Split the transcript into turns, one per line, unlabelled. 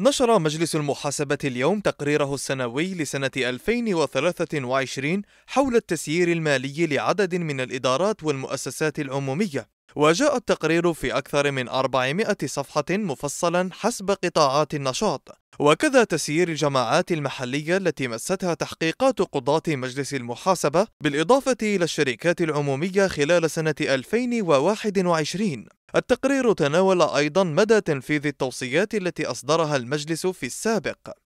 نشر مجلس المحاسبة اليوم تقريره السنوي لسنة 2023 حول التسيير المالي لعدد من الإدارات والمؤسسات العمومية وجاء التقرير في أكثر من 400 صفحة مفصلا حسب قطاعات النشاط وكذا تسيير الجماعات المحلية التي مستها تحقيقات قضاة مجلس المحاسبة بالإضافة إلى الشركات العمومية خلال سنة 2021 التقرير تناول أيضا مدى تنفيذ التوصيات التي أصدرها المجلس في السابق